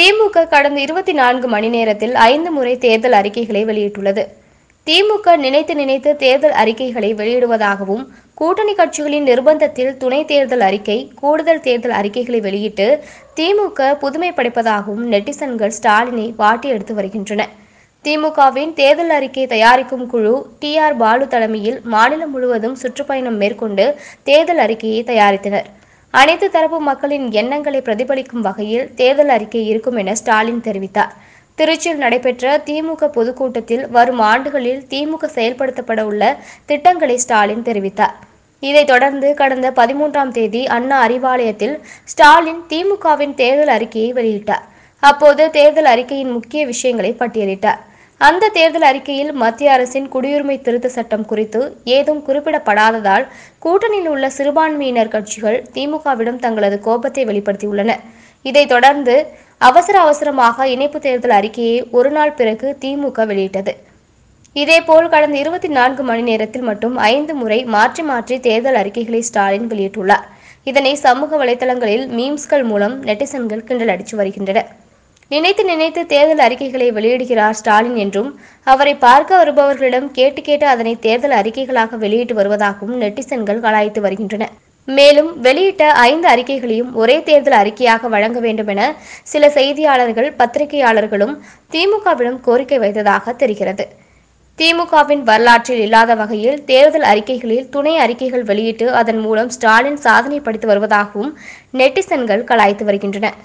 திமுக கடந்த இருபத்தி நான்கு மணி நேரத்தில் ஐந்து முறை தேர்தல் அறிக்கைகளை வெளியிட்டுள்ளது திமுக நினைத்து நினைத்து தேர்தல் அறிக்கைகளை வெளியிடுவதாகவும் கூட்டணி கட்சிகளின் நிர்பந்தத்தில் துணை தேர்தல் அறிக்கை கூடுதல் தேர்தல் அறிக்கைகளை வெளியிட்டு திமுக புதுமை படைப்பதாகவும் நெட்டிசன்கள் ஸ்டாலினை வாட்டி எடுத்து வருகின்றன திமுகவின் தேர்தல் அறிக்கை தயாரிக்கும் குழு டி ஆர் பாலு தலைமையில் மாநிலம் முழுவதும் சுற்றுப்பயணம் மேற்கொண்டு தேர்தல் அறிக்கையை தயாரித்தனர் அனைத்து தரப்பு மக்களின் எண்ணங்களை பிரதிபலிக்கும் வகையில் தேர்தல் அறிக்கை இருக்கும் என ஸ்டாலின் தெரிவித்தார் திருச்சியில் நடைபெற்ற திமுக பொதுக்கூட்டத்தில் வரும் ஆண்டுகளில் திமுக செயல்படுத்தப்பட உள்ள திட்டங்களை ஸ்டாலின் தெரிவித்தார் இதைத் தொடர்ந்து கடந்த பதிமூன்றாம் தேதி அண்ணா அறிவாலயத்தில் ஸ்டாலின் திமுகவின் தேர்தல் அறிக்கையை வெளியிட்டார் அப்போது தேர்தல் அறிக்கையின் முக்கிய விஷயங்களை பட்டியலிட்டார் அந்த தேர்தல் அறிக்கையில் மத்திய அரசின் குடியுரிமை திருத்த சட்டம் குறித்து ஏதும் குறிப்பிடப்படாததால் கூட்டணியில் உள்ள சிறுபான்மையினர் கட்சிகள் திமுகவிடம் தங்களது கோபத்தை வெளிப்படுத்தியுள்ளன இதைத் தொடர்ந்து அவசர அவசரமாக இணைப்பு தேர்தல் அறிக்கையை ஒரு நாள் பிறகு திமுக வெளியிட்டது இதேபோல் கடந்த இருபத்தி நான்கு மணி நேரத்தில் மட்டும் ஐந்து முறை மாற்றி மாற்றி தேர்தல் அறிக்கைகளை ஸ்டாலின் வெளியிட்டுள்ளார் இதனை சமூக வலைதளங்களில் மீம்ஸ்கள் மூலம் நெட்டிசன்கள் கிண்டல் அடித்து வருகின்றனர் நினைத்து நினைத்து தேர்தல் அறிக்கைகளை வெளியிடுகிறார் ஸ்டாலின் என்றும் அவரை பார்க்க வருபவர்களிடம் கேட்டு கேட்டு அதனை தேர்தல் அறிக்கைகளாக வெளியிட்டு வருவதாகவும் நெட்டிசன்கள் கலாய்த்து வருகின்றனர் மேலும் வெளியிட்ட ஐந்து அறிக்கைகளையும் ஒரே தேர்தல் அறிக்கையாக வழங்க வேண்டும் என சில செய்தியாளர்கள் பத்திரிகையாளர்களும் திமுகவிடம் கோரிக்கை வைத்ததாக தெரிகிறது திமுகவின் வரலாற்றில் இல்லாத வகையில் தேர்தல் அறிக்கைகளில் துணை அறிக்கைகள் வெளியிட்டு அதன் மூலம் ஸ்டாலின் சாதனை படித்து வருவதாகவும் நெட்டிசன்கள் கலாய்த்து வருகின்றன